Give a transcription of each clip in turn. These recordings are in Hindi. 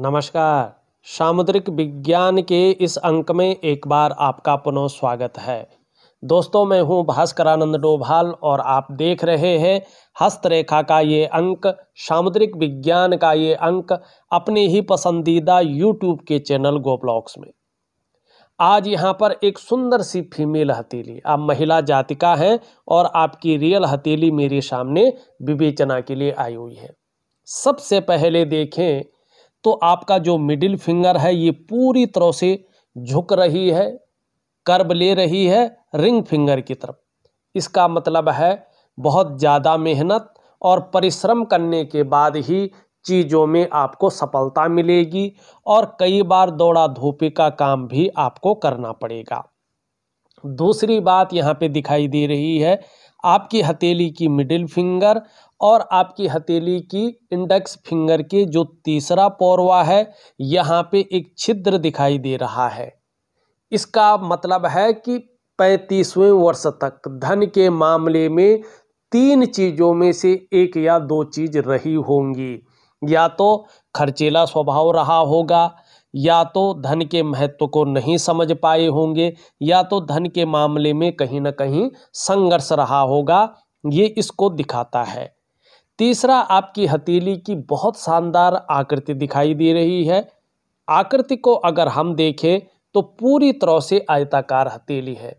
नमस्कार सामुद्रिक विज्ञान के इस अंक में एक बार आपका पुनः स्वागत है दोस्तों मैं हूं भास्करानंद डोभाल और आप देख रहे हैं हस्तरेखा का ये अंक सामुद्रिक विज्ञान का ये अंक अपने ही पसंदीदा यूट्यूब के चैनल गोब्लॉक्स में आज यहाँ पर एक सुंदर सी फीमेल हथेली आप महिला जातिका है और आपकी रियल हथेली मेरे सामने विवेचना के लिए आई हुई है सबसे पहले देखें तो आपका जो मिडिल फिंगर है ये पूरी तरह से झुक रही है कर्ब ले रही है रिंग फिंगर की तरफ इसका मतलब है बहुत ज़्यादा मेहनत और परिश्रम करने के बाद ही चीज़ों में आपको सफलता मिलेगी और कई बार दौड़ा धोपी का काम भी आपको करना पड़ेगा दूसरी बात यहाँ पे दिखाई दे रही है आपकी हथेली की मिडिल फिंगर और आपकी हथेली की इंडेक्स फिंगर के जो तीसरा पौरवा है यहाँ पे एक छिद्र दिखाई दे रहा है इसका मतलब है कि पैंतीसवें वर्ष तक धन के मामले में तीन चीज़ों में से एक या दो चीज़ रही होंगी या तो खर्चेला स्वभाव रहा होगा या तो धन के महत्व को नहीं समझ पाए होंगे या तो धन के मामले में कहीं ना कहीं संघर्ष रहा होगा ये इसको दिखाता है तीसरा आपकी हथेली की बहुत शानदार आकृति दिखाई दे रही है आकृति को अगर हम देखें तो पूरी तरह से आयताकार हथेली है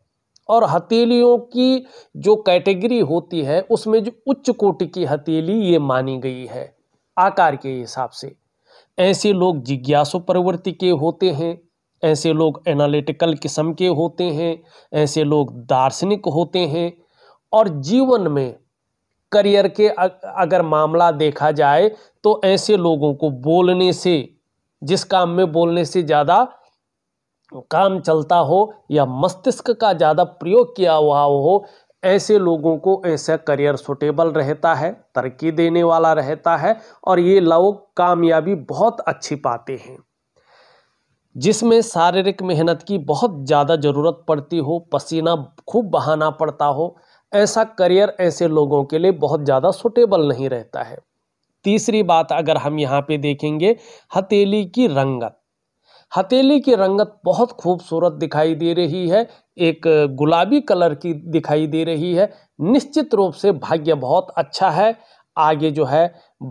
और हथेलियों की जो कैटेगरी होती है उसमें जो उच्च कोटि की हथेली ये मानी गई है आकार के हिसाब से ऐसे लोग जिज्ञासु प्रवृत्ति के होते हैं ऐसे लोग एनालिटिकल किस्म के होते हैं ऐसे लोग दार्शनिक होते हैं और जीवन में करियर के अगर मामला देखा जाए तो ऐसे लोगों को बोलने से जिस काम में बोलने से ज़्यादा काम चलता हो या मस्तिष्क का ज़्यादा प्रयोग किया हुआ हो ऐसे लोगों को ऐसा करियर सुटेबल रहता है तरक्की देने वाला रहता है और ये लोग कामयाबी बहुत अच्छी पाते हैं जिसमें शारीरिक मेहनत की बहुत ज़्यादा ज़रूरत पड़ती हो पसीना खूब बहाना पड़ता हो ऐसा करियर ऐसे लोगों के लिए बहुत ज़्यादा सुटेबल नहीं रहता है तीसरी बात अगर हम यहाँ पे देखेंगे हथेली की रंगत हथेली की रंगत बहुत खूबसूरत दिखाई दे रही है एक गुलाबी कलर की दिखाई दे रही है निश्चित रूप से भाग्य बहुत अच्छा है आगे जो है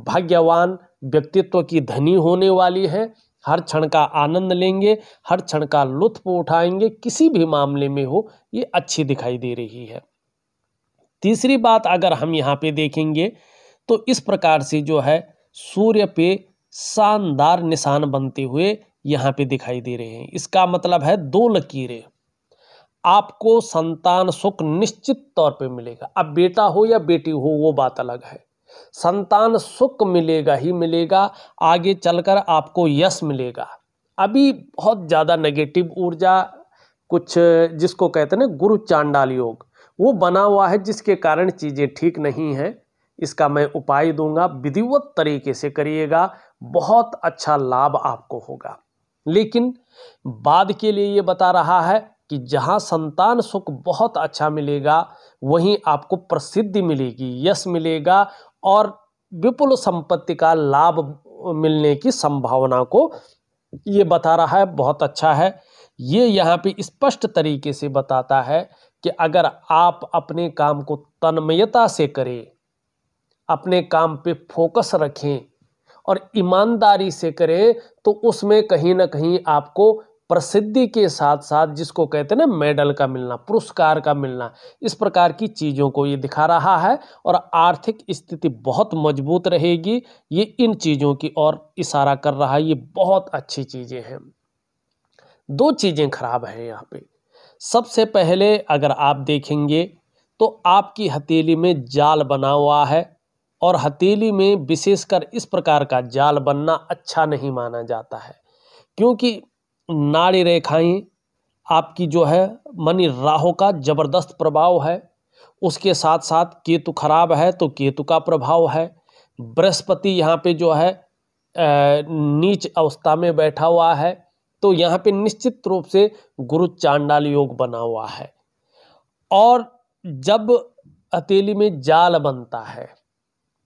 भाग्यवान व्यक्तित्व की धनी होने वाली है हर क्षण का आनंद लेंगे हर क्षण का लुत्फ उठाएंगे किसी भी मामले में हो ये अच्छी दिखाई दे रही है तीसरी बात अगर हम यहाँ पे देखेंगे तो इस प्रकार से जो है सूर्य पे शानदार निशान बनते हुए यहाँ पे दिखाई दे रहे हैं इसका मतलब है दो लकीरें आपको संतान सुख निश्चित तौर पे मिलेगा अब बेटा हो या बेटी हो वो बात अलग है संतान सुख मिलेगा ही मिलेगा आगे चलकर आपको यश मिलेगा अभी बहुत ज़्यादा नेगेटिव ऊर्जा कुछ जिसको कहते हैं गुरु चांडाल योग वो बना हुआ है जिसके कारण चीज़ें ठीक नहीं हैं इसका मैं उपाय दूंगा विधिवत तरीके से करिएगा बहुत अच्छा लाभ आपको होगा लेकिन बाद के लिए ये बता रहा है कि जहाँ संतान सुख बहुत अच्छा मिलेगा वहीं आपको प्रसिद्धि मिलेगी यश मिलेगा और विपुल संपत्ति का लाभ मिलने की संभावना को ये बता रहा है बहुत अच्छा है ये यहाँ पे स्पष्ट तरीके से बताता है कि अगर आप अपने काम को तन्मयता से करें अपने काम पे फोकस रखें और ईमानदारी से करें तो उसमें कहीं ना कहीं आपको प्रसिद्धि के साथ साथ जिसको कहते हैं ना मेडल का मिलना पुरस्कार का मिलना इस प्रकार की चीज़ों को ये दिखा रहा है और आर्थिक स्थिति बहुत मजबूत रहेगी ये इन चीज़ों की ओर इशारा कर रहा है ये बहुत अच्छी चीज़ें हैं दो चीज़ें खराब हैं यहाँ पे सबसे पहले अगर आप देखेंगे तो आपकी हथेली में जाल बना हुआ है और हथेली में विशेषकर इस प्रकार का जाल बनना अच्छा नहीं माना जाता है क्योंकि नाड़ी रेखाएं आपकी जो है मनी राहों का जबरदस्त प्रभाव है उसके साथ साथ केतु खराब है तो केतु का प्रभाव है बृहस्पति यहाँ पे जो है नीच अवस्था में बैठा हुआ है तो यहाँ पे निश्चित रूप से गुरु चांडाल योग बना हुआ है और जब हथेली में जाल बनता है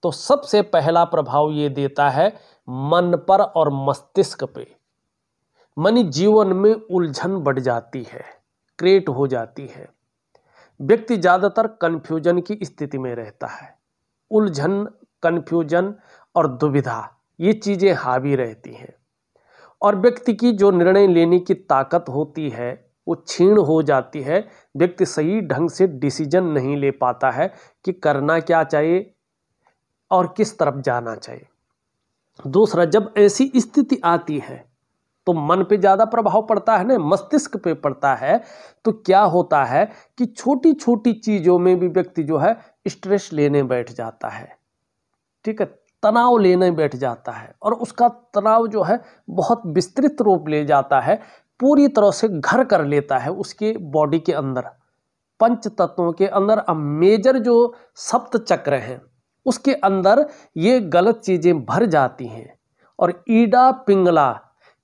तो सबसे पहला प्रभाव ये देता है मन पर और मस्तिष्क पे मन जीवन में उलझन बढ़ जाती है क्रिएट हो जाती है व्यक्ति ज़्यादातर कन्फ्यूजन की स्थिति में रहता है उलझन कन्फ्यूजन और दुविधा ये चीज़ें हावी रहती हैं और व्यक्ति की जो निर्णय लेने की ताकत होती है वो क्षीण हो जाती है व्यक्ति सही ढंग से डिसीजन नहीं ले पाता है कि करना क्या चाहिए और किस तरफ जाना चाहिए दूसरा जब ऐसी स्थिति आती है तो मन पे ज़्यादा प्रभाव पड़ता है ना मस्तिष्क पे पड़ता है तो क्या होता है कि छोटी छोटी चीज़ों में भी व्यक्ति जो है स्ट्रेस लेने बैठ जाता है ठीक है तनाव लेने बैठ जाता है और उसका तनाव जो है बहुत विस्तृत रूप ले जाता है पूरी तरह से घर कर लेता है उसके बॉडी के अंदर पंच तत्वों के अंदर अब मेजर जो सप्त चक्र हैं उसके अंदर ये गलत चीज़ें भर जाती हैं और ईडा पिंगला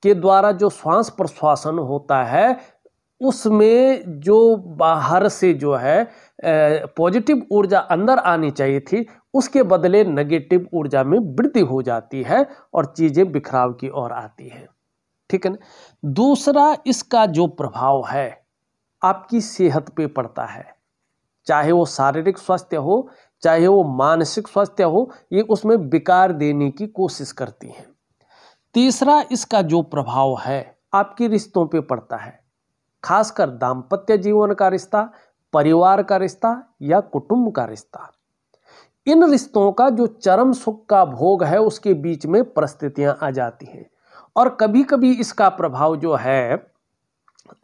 के द्वारा जो श्वास प्रश्वासन होता है उसमें जो बाहर से जो है पॉजिटिव ऊर्जा अंदर आनी चाहिए थी उसके बदले नेगेटिव ऊर्जा में वृद्धि हो जाती है और चीज़ें बिखराव की ओर आती हैं ठीक है ना दूसरा इसका जो प्रभाव है आपकी सेहत पे पड़ता है चाहे वो शारीरिक स्वास्थ्य हो चाहे वो मानसिक स्वास्थ्य हो ये उसमें विकार देने की कोशिश करती हैं तीसरा इसका जो प्रभाव है आपके रिश्तों पे पड़ता है खासकर दाम्पत्य जीवन का रिश्ता परिवार का रिश्ता या कुटुंब का रिश्ता इन रिश्तों का जो चरम सुख का भोग है उसके बीच में परिस्थितियां आ जाती हैं और कभी कभी इसका प्रभाव जो है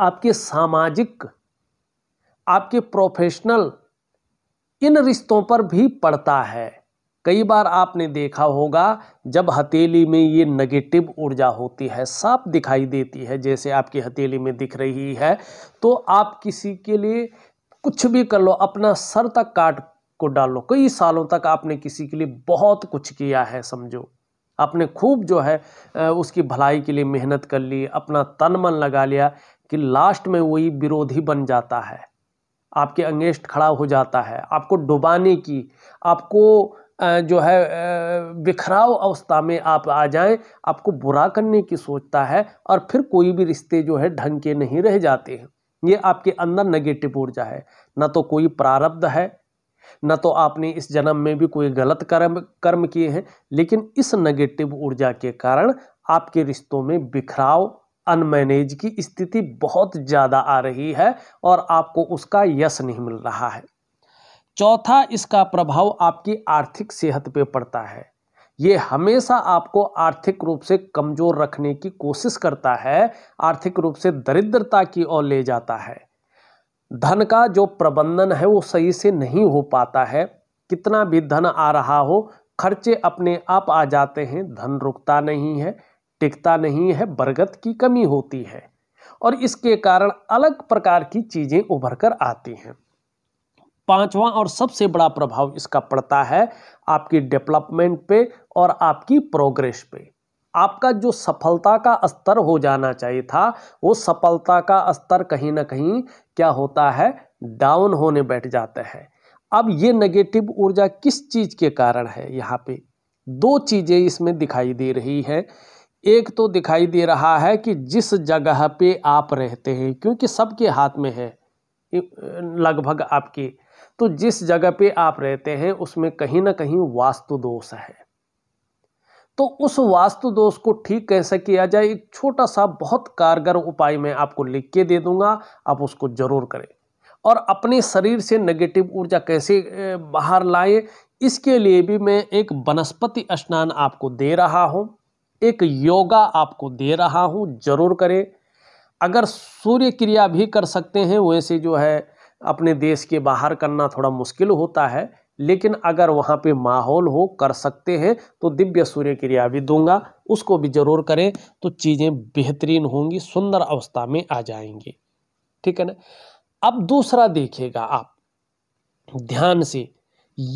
आपके सामाजिक आपके प्रोफेशनल इन रिश्तों पर भी पड़ता है कई बार आपने देखा होगा जब हथेली में ये नेगेटिव ऊर्जा होती है साफ दिखाई देती है जैसे आपकी हथेली में दिख रही है तो आप किसी के लिए कुछ भी कर लो अपना सर तक काट को डाल लो कई सालों तक आपने किसी के लिए बहुत कुछ किया है समझो आपने खूब जो है उसकी भलाई के लिए मेहनत कर ली अपना तन मन लगा लिया कि लास्ट में वही विरोधी बन जाता है आपके अंगेस्ट खड़ा हो जाता है आपको डुबाने की आपको जो है बिखराव अवस्था में आप आ जाएं आपको बुरा करने की सोचता है और फिर कोई भी रिश्ते जो है ढंग के नहीं रह जाते हैं ये आपके अंदर नेगेटिव ऊर्जा है ना तो कोई प्रारब्ध है न तो आपने इस जन्म में भी कोई गलत कर्म कर्म किए हैं लेकिन इस नेगेटिव ऊर्जा के कारण आपके रिश्तों में बिखराव अनमैनेज की स्थिति बहुत ज़्यादा आ रही है और आपको उसका यश नहीं मिल रहा है चौथा इसका प्रभाव आपकी आर्थिक सेहत पे पड़ता है ये हमेशा आपको आर्थिक रूप से कमज़ोर रखने की कोशिश करता है आर्थिक रूप से दरिद्रता की ओर ले जाता है धन का जो प्रबंधन है वो सही से नहीं हो पाता है कितना भी धन आ रहा हो खर्चे अपने आप आ जाते हैं धन रुकता नहीं है टिकता नहीं है बरगद की कमी होती है और इसके कारण अलग प्रकार की चीज़ें उभर कर आती हैं पांचवा और सबसे बड़ा प्रभाव इसका पड़ता है आपकी डेवलपमेंट पे और आपकी प्रोग्रेस पे आपका जो सफलता का स्तर हो जाना चाहिए था वो सफलता का स्तर कहीं ना कहीं क्या होता है डाउन होने बैठ जाते हैं अब ये नेगेटिव ऊर्जा किस चीज़ के कारण है यहाँ पे दो चीज़ें इसमें दिखाई दे रही है एक तो दिखाई दे रहा है कि जिस जगह पे आप रहते हैं क्योंकि सबके हाथ में है लगभग आपके तो जिस जगह पे आप रहते हैं उसमें कहीं ना कहीं वास्तु दोष है तो उस वास्तु दोष को ठीक कैसे किया जाए एक छोटा सा बहुत कारगर उपाय मैं आपको लिख के दे दूंगा आप उसको जरूर करें और अपने शरीर से नेगेटिव ऊर्जा कैसे बाहर लाए इसके लिए भी मैं एक वनस्पति स्नान आपको दे रहा हूं एक योगा आपको दे रहा हूँ जरूर करें अगर सूर्य क्रिया भी कर सकते हैं वैसे जो है अपने देश के बाहर करना थोड़ा मुश्किल होता है लेकिन अगर वहाँ पे माहौल हो कर सकते हैं तो दिव्य सूर्य क्रिया भी दूंगा उसको भी जरूर करें तो चीज़ें बेहतरीन होंगी सुंदर अवस्था में आ जाएंगी ठीक है ना अब दूसरा देखिएगा आप ध्यान से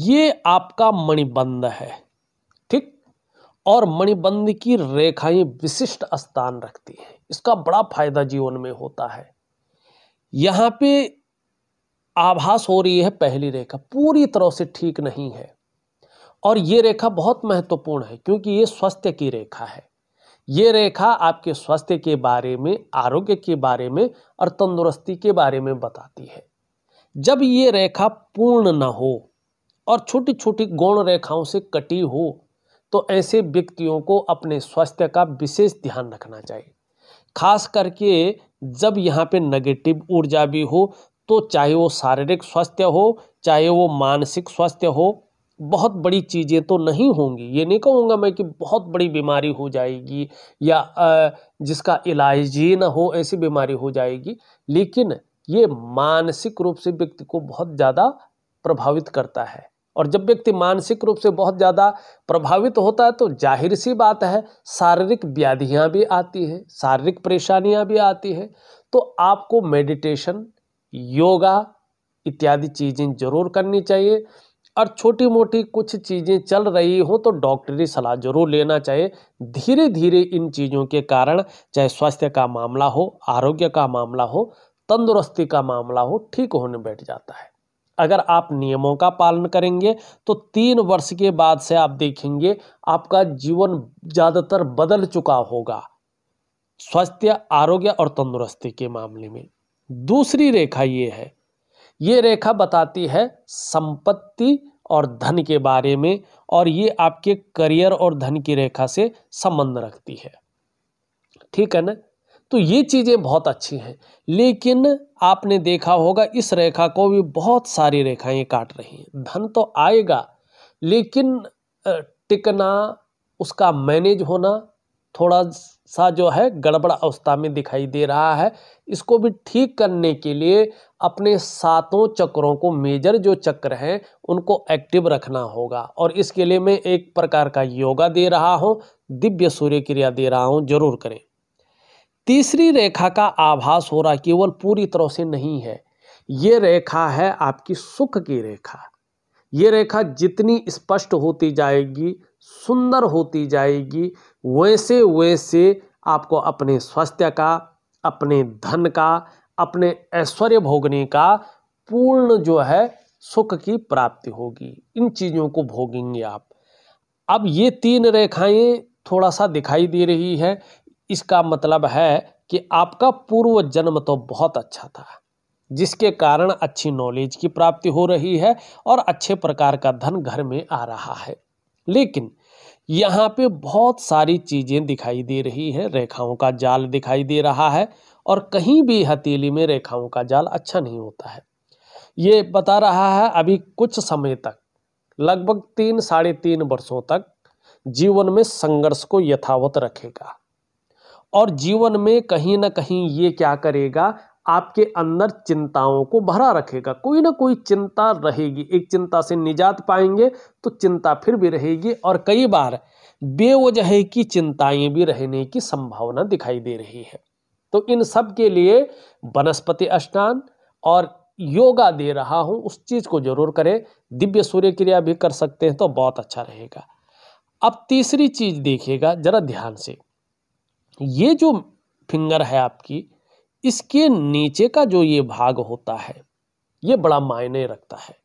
ये आपका मणिबंध है और मणिबंध की रेखाएं विशिष्ट स्थान रखती हैं इसका बड़ा फायदा जीवन में होता है यहाँ पे आभास हो रही है पहली रेखा पूरी तरह से ठीक नहीं है और ये रेखा बहुत महत्वपूर्ण है क्योंकि ये स्वास्थ्य की रेखा है ये रेखा आपके स्वास्थ्य के बारे में आरोग्य के बारे में और तंदुरुस्ती के बारे में बताती है जब ये रेखा पूर्ण न हो और छोटी छोटी गौण रेखाओं से कटी हो तो ऐसे व्यक्तियों को अपने स्वास्थ्य का विशेष ध्यान रखना चाहिए खास करके जब यहाँ पे नेगेटिव ऊर्जा भी हो तो चाहे वो शारीरिक स्वास्थ्य हो चाहे वो मानसिक स्वास्थ्य हो बहुत बड़ी चीज़ें तो नहीं होंगी ये नहीं कहूँगा मैं कि बहुत बड़ी बीमारी हो जाएगी या जिसका इलाज ही ना हो ऐसी बीमारी हो जाएगी लेकिन ये मानसिक रूप से व्यक्ति को बहुत ज़्यादा प्रभावित करता है और जब व्यक्ति मानसिक रूप से बहुत ज़्यादा प्रभावित होता है तो जाहिर सी बात है शारीरिक व्याधियाँ भी आती हैं शारीरिक परेशानियाँ भी आती हैं तो आपको मेडिटेशन योगा इत्यादि चीज़ें जरूर करनी चाहिए और छोटी मोटी कुछ चीज़ें चल रही हो तो डॉक्टरी सलाह जरूर लेना चाहिए धीरे धीरे इन चीज़ों के कारण चाहे स्वास्थ्य का मामला हो आरोग्य का मामला हो तंदुरुस्ती का मामला हो ठीक होने बैठ जाता है अगर आप नियमों का पालन करेंगे तो तीन वर्ष के बाद से आप देखेंगे आपका जीवन ज़्यादातर बदल चुका होगा स्वास्थ्य आरोग्य और तंदुरुस्ती के मामले में दूसरी रेखा ये है ये रेखा बताती है संपत्ति और धन के बारे में और ये आपके करियर और धन की रेखा से संबंध रखती है ठीक है ना तो ये चीज़ें बहुत अच्छी हैं लेकिन आपने देखा होगा इस रेखा को भी बहुत सारी रेखाएं काट रही हैं धन तो आएगा लेकिन टिकना उसका मैनेज होना थोड़ा सा जो है गड़बड़ अवस्था में दिखाई दे रहा है इसको भी ठीक करने के लिए अपने सातों चक्रों को मेजर जो चक्र हैं उनको एक्टिव रखना होगा और इसके लिए मैं एक प्रकार का योगा दे रहा हूँ दिव्य सूर्य क्रिया दे रहा हूँ जरूर करें तीसरी रेखा का आभास हो रहा केवल पूरी तरह से नहीं है ये रेखा है आपकी सुख की रेखा ये रेखा जितनी स्पष्ट होती जाएगी सुंदर होती जाएगी वैसे वैसे आपको अपने स्वास्थ्य का अपने धन का अपने ऐश्वर्य भोगने का पूर्ण जो है सुख की प्राप्ति होगी इन चीज़ों को भोगेंगे आप अब ये तीन रेखाएं थोड़ा सा दिखाई दे रही है इसका मतलब है कि आपका पूर्व जन्म तो बहुत अच्छा था जिसके कारण अच्छी नॉलेज की प्राप्ति हो रही है और अच्छे प्रकार का धन घर में आ रहा है लेकिन यहाँ पे बहुत सारी चीज़ें दिखाई दे रही है रेखाओं का जाल दिखाई दे रहा है और कहीं भी हथेली में रेखाओं का जाल अच्छा नहीं होता है ये बता रहा है अभी कुछ समय तक लगभग तीन साढ़े तीन वर्षों तक जीवन में संघर्ष को यथावत रखेगा और जीवन में कहीं ना कहीं ये क्या करेगा आपके अंदर चिंताओं को भरा रखेगा कोई ना कोई चिंता रहेगी एक चिंता से निजात पाएंगे तो चिंता फिर भी रहेगी और कई बार बेवजह की चिंताएं भी रहने की संभावना दिखाई दे रही है तो इन सब के लिए वनस्पति स्नान और योगा दे रहा हूँ उस चीज़ को जरूर करें दिव्य सूर्य क्रिया भी कर सकते हैं तो बहुत अच्छा रहेगा अब तीसरी चीज़ देखिएगा जरा ध्यान से ये जो फिंगर है आपकी इसके नीचे का जो ये भाग होता है ये बड़ा मायने रखता है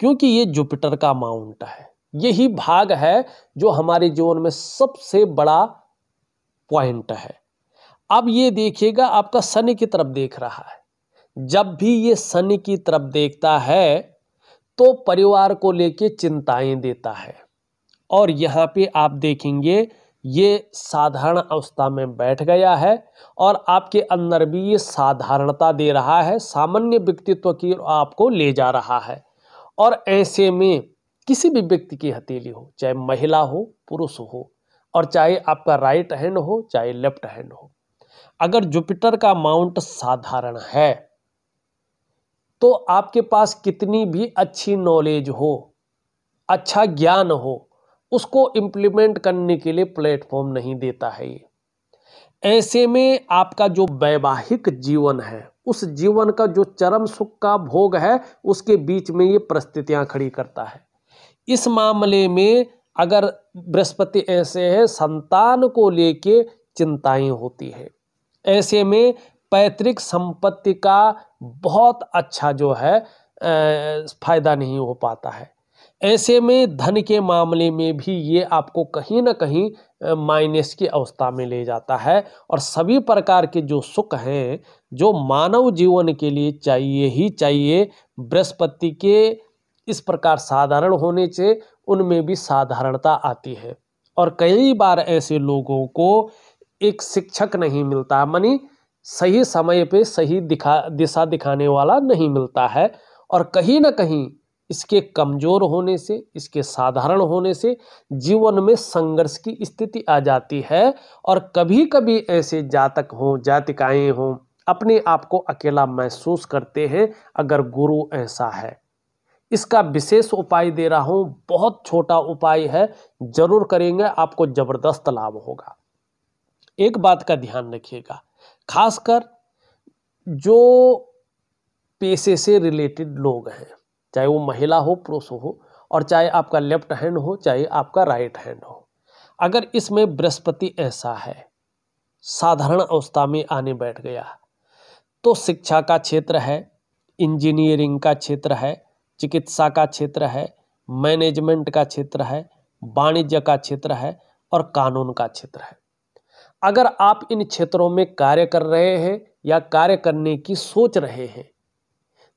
क्योंकि ये जुपिटर का माउंट है यही भाग है जो हमारे जीवन में सबसे बड़ा पॉइंट है अब ये देखिएगा आपका शनि की तरफ देख रहा है जब भी ये शनि की तरफ देखता है तो परिवार को लेके चिंताएं देता है और यहाँ पे आप देखेंगे ये साधारण अवस्था में बैठ गया है और आपके अंदर भी ये साधारणता दे रहा है सामान्य व्यक्तित्व की आपको ले जा रहा है और ऐसे में किसी भी व्यक्ति की हथेली हो चाहे महिला हो पुरुष हो और चाहे आपका राइट हैंड हो चाहे लेफ्ट हैंड हो अगर जुपिटर का माउंट साधारण है तो आपके पास कितनी भी अच्छी नॉलेज हो अच्छा ज्ञान हो उसको इम्प्लीमेंट करने के लिए प्लेटफॉर्म नहीं देता है ये ऐसे में आपका जो वैवाहिक जीवन है उस जीवन का जो चरम सुख का भोग है उसके बीच में ये परिस्थितियां खड़ी करता है इस मामले में अगर बृहस्पति ऐसे है संतान को लेके चिंताएं होती है ऐसे में पैतृक संपत्ति का बहुत अच्छा जो है फायदा नहीं हो पाता है ऐसे में धन के मामले में भी ये आपको कहीं ना कहीं माइनस की अवस्था में ले जाता है और सभी प्रकार के जो सुख हैं जो मानव जीवन के लिए चाहिए ही चाहिए बृहस्पति के इस प्रकार साधारण होने से उनमें भी साधारणता आती है और कई बार ऐसे लोगों को एक शिक्षक नहीं मिलता मनी सही समय पे सही दिखा दिशा दिखाने वाला नहीं मिलता है और कहीं ना कहीं इसके कमज़ोर होने से इसके साधारण होने से जीवन में संघर्ष की स्थिति आ जाती है और कभी कभी ऐसे जातक हों जातिकाएँ हों अपने आप को अकेला महसूस करते हैं अगर गुरु ऐसा है इसका विशेष उपाय दे रहा हूं बहुत छोटा उपाय है जरूर करेंगे आपको जबरदस्त लाभ होगा एक बात का ध्यान रखिएगा खासकर जो पेशे से रिलेटेड लोग हैं चाहे वो महिला हो पुरुष हो और चाहे आपका लेफ्ट हैंड हो चाहे आपका राइट हैंड हो अगर इसमें बृहस्पति ऐसा है साधारण अवस्था में आने बैठ गया तो शिक्षा का क्षेत्र है इंजीनियरिंग का क्षेत्र है चिकित्सा का क्षेत्र है मैनेजमेंट का क्षेत्र है वाणिज्य का क्षेत्र है और कानून का क्षेत्र है अगर आप इन क्षेत्रों में कार्य कर रहे हैं या कार्य करने की सोच रहे हैं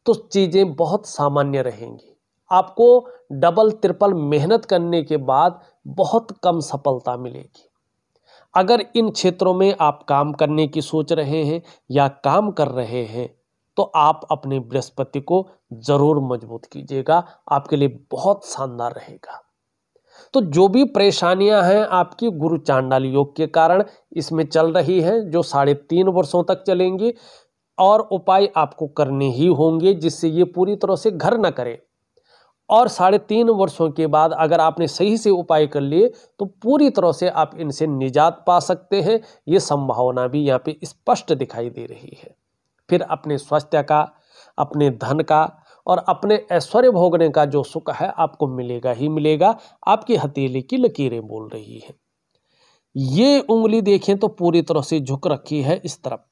तो चीज़ें बहुत सामान्य रहेंगी आपको डबल ट्रिपल मेहनत करने के बाद बहुत कम सफलता मिलेगी अगर इन क्षेत्रों में आप काम करने की सोच रहे हैं या काम कर रहे हैं तो आप अपने बृहस्पति को ज़रूर मजबूत कीजिएगा आपके लिए बहुत शानदार रहेगा तो जो भी परेशानियां हैं आपकी गुरु चांडाल योग के कारण इसमें चल रही हैं जो साढ़े तीन वर्षों तक चलेंगी और उपाय आपको करने ही होंगे जिससे ये पूरी तरह से घर न करे और साढ़े तीन वर्षों के बाद अगर आपने सही से उपाय कर लिए तो पूरी तरह से आप इनसे निजात पा सकते हैं ये संभावना भी यहाँ पे स्पष्ट दिखाई दे रही है फिर अपने स्वास्थ्य का अपने धन का और अपने ऐश्वर्य भोगने का जो सुख है आपको मिलेगा ही मिलेगा आपकी हथेली की लकीरें बोल रही है ये उंगली देखें तो पूरी तरह से झुक रखी है इस तरफ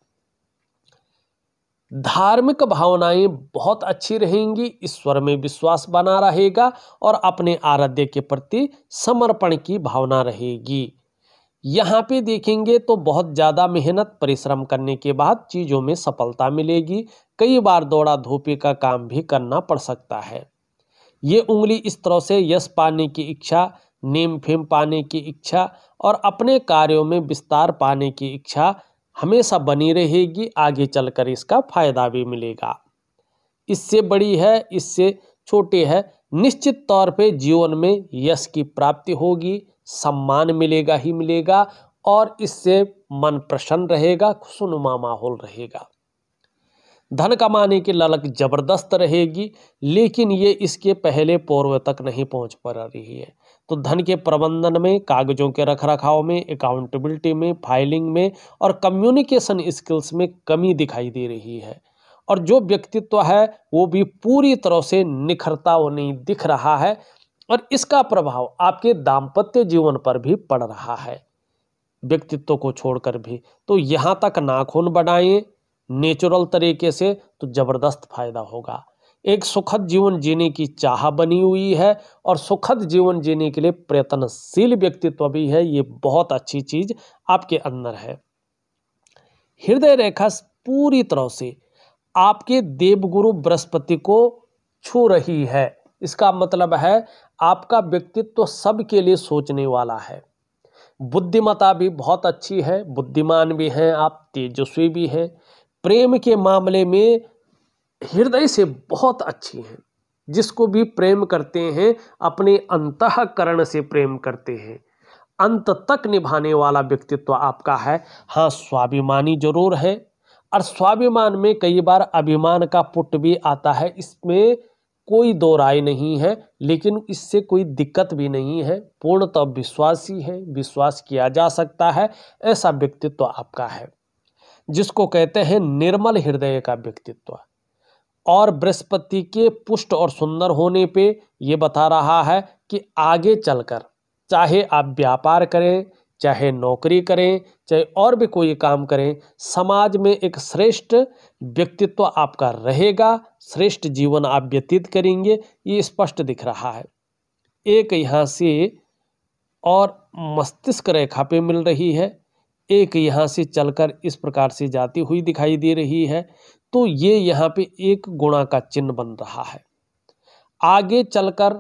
धार्मिक भावनाएं बहुत अच्छी रहेंगी ईश्वर में विश्वास बना रहेगा और अपने आराध्य के प्रति समर्पण की भावना रहेगी यहाँ पे देखेंगे तो बहुत ज़्यादा मेहनत परिश्रम करने के बाद चीज़ों में सफलता मिलेगी कई बार दौड़ा धोपे का काम भी करना पड़ सकता है ये उंगली इस तरह से यश पाने की इच्छा नेम फेम पाने की इच्छा और अपने कार्यों में विस्तार पाने की इच्छा हमेशा बनी रहेगी आगे चलकर इसका फायदा भी मिलेगा इससे बड़ी है इससे छोटे है निश्चित तौर पे जीवन में यश की प्राप्ति होगी सम्मान मिलेगा ही मिलेगा और इससे मन प्रसन्न रहेगा खुशनुमा माहौल रहेगा धन कमाने की ललक जबरदस्त रहेगी लेकिन ये इसके पहले पूर्व तक नहीं पहुंच पा रही है तो धन के प्रबंधन में कागजों के रखरखाव में अकाउंटेबिलिटी में फाइलिंग में और कम्युनिकेशन स्किल्स में कमी दिखाई दे रही है और जो व्यक्तित्व है वो भी पूरी तरह से निखरता वो नहीं दिख रहा है और इसका प्रभाव आपके दाम्पत्य जीवन पर भी पड़ रहा है व्यक्तित्व को छोड़कर भी तो यहाँ तक नाखून बढ़ाएं नेचुरल तरीके से तो ज़बरदस्त फायदा होगा एक सुखद जीवन जीने की चाह बनी हुई है और सुखद जीवन जीने के लिए प्रयत्नशील व्यक्तित्व भी है ये बहुत अच्छी चीज आपके अंदर है हृदय रेखा पूरी तरह से आपके देवगुरु बृहस्पति को छू रही है इसका मतलब है आपका व्यक्तित्व सबके लिए सोचने वाला है बुद्धिमता भी बहुत अच्छी है बुद्धिमान भी हैं आप तेजस्वी भी हैं प्रेम के मामले में हृदय से बहुत अच्छी हैं जिसको भी प्रेम करते हैं अपने अंतकरण से प्रेम करते हैं अंत तक निभाने वाला व्यक्तित्व आपका है हाँ स्वाभिमानी जरूर है और स्वाभिमान में कई बार अभिमान का पुट भी आता है इसमें कोई दो राय नहीं है लेकिन इससे कोई दिक्कत भी नहीं है पूर्णतः विश्वासी है विश्वास किया जा सकता है ऐसा व्यक्तित्व आपका है जिसको कहते हैं निर्मल हृदय का व्यक्तित्व और बृहस्पति के पुष्ट और सुंदर होने पे ये बता रहा है कि आगे चलकर चाहे आप व्यापार करें चाहे नौकरी करें चाहे और भी कोई काम करें समाज में एक श्रेष्ठ व्यक्तित्व आपका रहेगा श्रेष्ठ जीवन आप व्यतीत करेंगे ये स्पष्ट दिख रहा है एक यहाँ से और मस्तिष्क रेखा पे मिल रही है एक यहाँ से चलकर इस प्रकार से जाती हुई दिखाई दे रही है तो ये यहाँ पे एक गुणा का चिन्ह बन रहा है आगे चलकर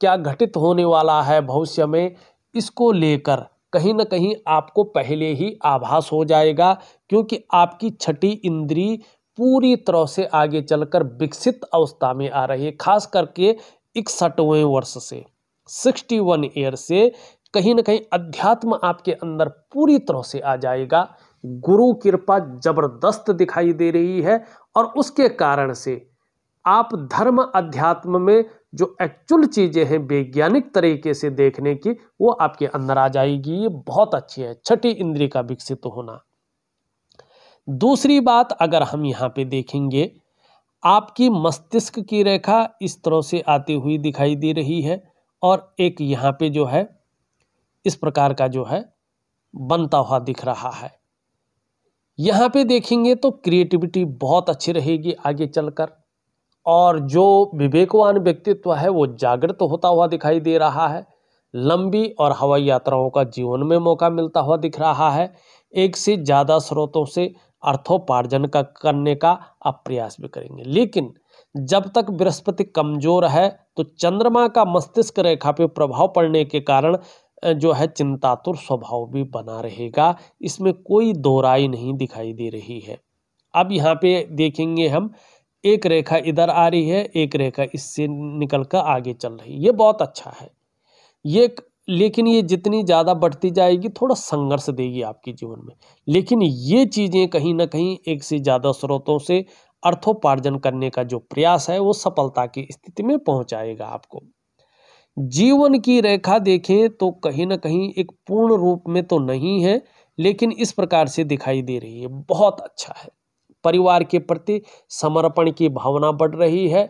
क्या घटित होने वाला है भविष्य में इसको लेकर कहीं ना कहीं आपको पहले ही आभास हो जाएगा क्योंकि आपकी छठी इंद्री पूरी तरह से आगे चलकर विकसित अवस्था में आ रही है खास करके इकसठवें वर्ष से सिक्सटी वन ईयर से कहीं ना कहीं अध्यात्म आपके अंदर पूरी तरह से आ जाएगा गुरु कृपा जबरदस्त दिखाई दे रही है और उसके कारण से आप धर्म अध्यात्म में जो एक्चुअल चीज़ें हैं वैज्ञानिक तरीके से देखने की वो आपके अंदर आ जाएगी ये बहुत अच्छी है छठी इंद्री का विकसित होना दूसरी बात अगर हम यहाँ पे देखेंगे आपकी मस्तिष्क की रेखा इस तरह से आती हुई दिखाई दे रही है और एक यहाँ पे जो है इस प्रकार का जो है बनता हुआ दिख रहा है यहाँ पे देखेंगे तो क्रिएटिविटी बहुत अच्छी रहेगी आगे चलकर और जो विवेकवान व्यक्तित्व है वो जागृत होता हुआ दिखाई दे रहा है लंबी और हवाई यात्राओं का जीवन में मौका मिलता हुआ दिख रहा है एक से ज़्यादा स्रोतों से अर्थोपार्जन का करने का आप प्रयास भी करेंगे लेकिन जब तक बृहस्पति कमजोर है तो चंद्रमा का मस्तिष्क रेखा पे प्रभाव पड़ने के कारण जो है चिंतातुर स्वभाव भी बना रहेगा इसमें कोई दोराई नहीं दिखाई दे रही है अब यहाँ पे देखेंगे हम एक रेखा इधर आ रही है एक रेखा इससे निकल कर आगे चल रही है ये बहुत अच्छा है ये लेकिन ये जितनी ज़्यादा बढ़ती जाएगी थोड़ा संघर्ष देगी आपके जीवन में लेकिन ये चीज़ें कहीं ना कहीं एक से ज़्यादा स्रोतों से अर्थोपार्जन करने का जो प्रयास है वो सफलता की स्थिति में पहुंचाएगा आपको जीवन की रेखा देखें तो कहीं ना कहीं एक पूर्ण रूप में तो नहीं है लेकिन इस प्रकार से दिखाई दे रही है बहुत अच्छा है परिवार के प्रति समर्पण की भावना बढ़ रही है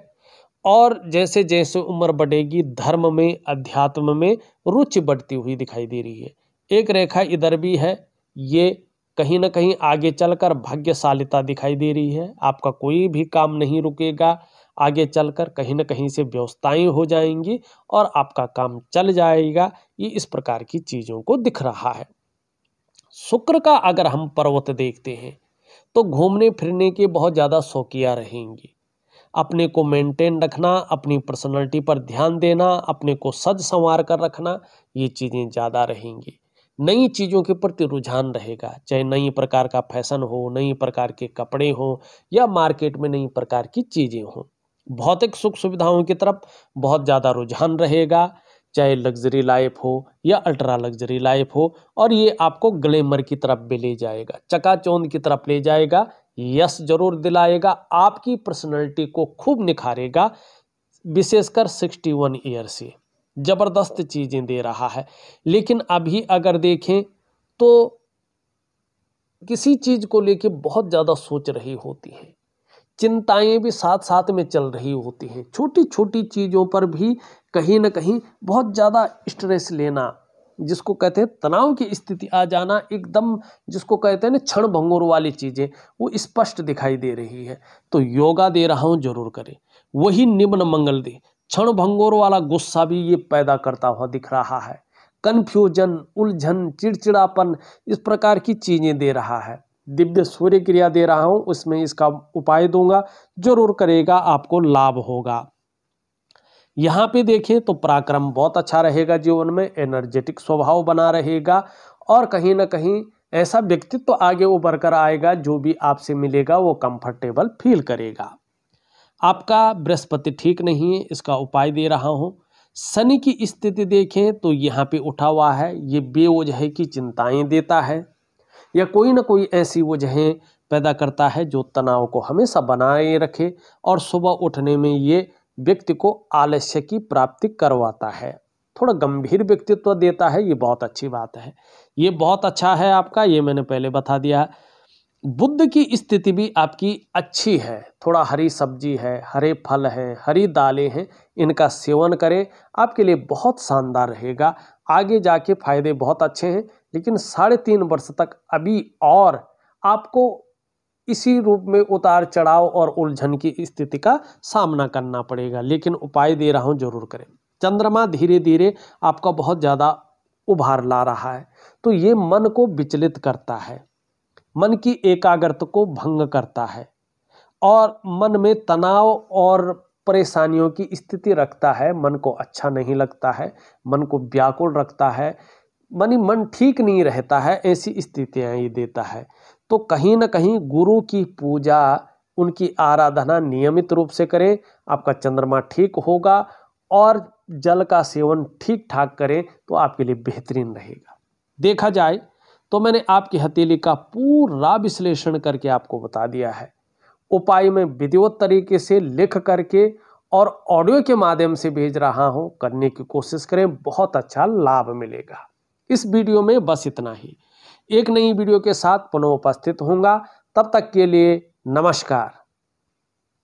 और जैसे जैसे उम्र बढ़ेगी धर्म में अध्यात्म में रुचि बढ़ती हुई दिखाई दे रही है एक रेखा इधर भी है ये कहीं ना कहीं आगे चलकर भाग्यशालिता दिखाई दे रही है आपका कोई भी काम नहीं रुकेगा आगे चलकर कहीं ना कहीं से व्यवस्थाएं हो जाएंगी और आपका काम चल जाएगा ये इस प्रकार की चीज़ों को दिख रहा है शुक्र का अगर हम पर्वत देखते हैं तो घूमने फिरने के बहुत ज़्यादा शौकिया रहेंगी अपने को मेंटेन रखना अपनी पर्सनालिटी पर ध्यान देना अपने को सज संवार कर रखना ये चीज़ें ज़्यादा रहेंगी नई चीज़ों के प्रति रुझान रहेगा चाहे नई प्रकार का फैशन हो नई प्रकार के कपड़े हों या मार्केट में नई प्रकार की चीज़ें हों भौतिक सुख सुविधाओं की तरफ बहुत ज़्यादा रुझान रहेगा चाहे लग्जरी लाइफ हो या अल्ट्रा लग्जरी लाइफ हो और ये आपको ग्लैमर की तरफ भी ले जाएगा चकाचौंध की तरफ ले जाएगा यश जरूर दिलाएगा आपकी पर्सनैलिटी को खूब निखारेगा विशेषकर सिक्सटी वन ईयर से ज़बरदस्त चीज़ें दे रहा है लेकिन अभी अगर देखें तो किसी चीज़ को लेके बहुत ज़्यादा सोच रही होती हैं चिंताएं भी साथ साथ में चल रही होती हैं छोटी छोटी चीज़ों पर भी कहीं ना कहीं बहुत ज़्यादा स्ट्रेस लेना जिसको कहते हैं तनाव की स्थिति आ जाना एकदम जिसको कहते हैं ना क्षण भंगुर वाली चीज़ें वो स्पष्ट दिखाई दे रही है तो योगा दे रहा हूँ जरूर करें वही निम्न मंगल दे क्षण भंगुर वाला गुस्सा भी ये पैदा करता हुआ दिख रहा है कन्फ्यूजन उलझन चिड़चिड़ापन इस प्रकार की चीज़ें दे रहा है दिव्य सूर्य क्रिया दे रहा हूं उसमें इसका उपाय दूंगा जरूर करेगा आपको लाभ होगा यहाँ पे देखें तो पराक्रम बहुत अच्छा रहेगा जीवन में एनर्जेटिक स्वभाव बना रहेगा और कहीं ना कहीं ऐसा व्यक्तित्व तो आगे उभर कर आएगा जो भी आपसे मिलेगा वो कंफर्टेबल फील करेगा आपका बृहस्पति ठीक नहीं है इसका उपाय दे रहा हूँ शनि की स्थिति देखें तो यहाँ पे उठा हुआ है ये बेवजह की चिंताएं देता है या कोई ना कोई ऐसी वजहें पैदा करता है जो तनाव को हमेशा बनाए रखे और सुबह उठने में ये व्यक्ति को आलस्य की प्राप्ति करवाता है थोड़ा गंभीर व्यक्तित्व देता है ये बहुत अच्छी बात है ये बहुत अच्छा है आपका ये मैंने पहले बता दिया बुद्ध की स्थिति भी आपकी अच्छी है थोड़ा हरी सब्जी है हरे फल हैं हरी दालें हैं इनका सेवन करें आपके लिए बहुत शानदार रहेगा आगे जाके फायदे बहुत अच्छे हैं लेकिन साढ़े तीन वर्ष तक अभी और आपको इसी रूप में उतार चढ़ाव और उलझन की स्थिति का सामना करना पड़ेगा लेकिन उपाय दे रहा हूँ जरूर करें चंद्रमा धीरे धीरे आपका बहुत ज़्यादा उभार ला रहा है तो ये मन को विचलित करता है मन की एकाग्रता को भंग करता है और मन में तनाव और परेशानियों की स्थिति रखता है मन को अच्छा नहीं लगता है मन को व्याकुल रखता है मनी मन ठीक नहीं रहता है ऐसी स्थितियाँ ये देता है तो कहीं ना कहीं गुरु की पूजा उनकी आराधना नियमित रूप से करें आपका चंद्रमा ठीक होगा और जल का सेवन ठीक ठाक करें तो आपके लिए बेहतरीन रहेगा देखा जाए तो मैंने आपकी हथेली का पूरा विश्लेषण करके आपको बता दिया है उपाय में विधिवत तरीके से लिख करके और ऑडियो के माध्यम से भेज रहा हूँ करने की कोशिश करें बहुत अच्छा लाभ मिलेगा इस वीडियो में बस इतना ही एक नई वीडियो के साथ पुनः उपस्थित होंगे तब तक के लिए नमस्कार